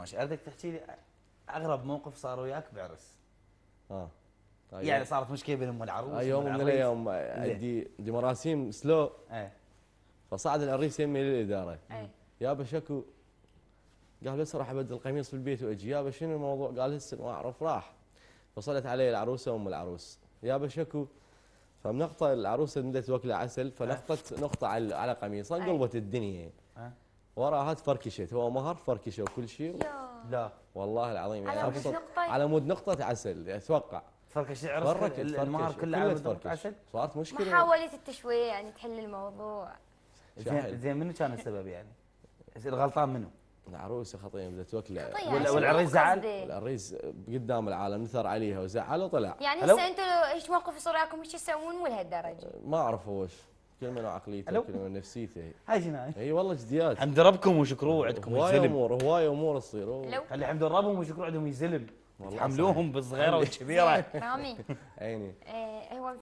ماشي اردك تحكي لي اغرب موقف صار وياك بعرس اه طيب. يعني صارت مشكله بين ام العروس آه يوم من الايام آه، عندي عندي مراسيم سلو ايه فصعد العريس يمي للاداره ايه يابا شكو قال بس راح ابدل القميص في البيت واجي يابا شنو الموضوع؟ قال هسه ما اعرف راح فصلت علي العروسه ام العروس يابا شكو فمنقطه العروسه بدات وكله عسل فنقطت نقطه على على قميصها انقلبت إيه. الدنيا أه. وراها تفركشه هو مهر فركشه وكل شيء لا والله العظيم يعني على مود نقطة على مود نقطة عسل اتوقع فركشتي عرس المهر كله على مود نقطة عسل صارت مشكلة ما حاولت التشوية يعني تحل الموضوع زين منو كان السبب يعني؟ الغلطان منو؟ العروسه خطيه بدها توكله والعريس زعل العريس قدام العالم نثر عليها وزعل وطلع يعني هسه انتم ايش موقف صراعكم ايش تسوون مو لهالدرجه ما اعرف هو ايش كل لو عقليته كل كلمه نفسيته هاي عايشين اي والله ازدياد حمد ربكم وشكروه عندكم هواي امور هواي امور تصير خلي حمد ربهم وشكروه عندهم يزلم حملوهم بالصغيره والكبيره رامي عيني آه، هو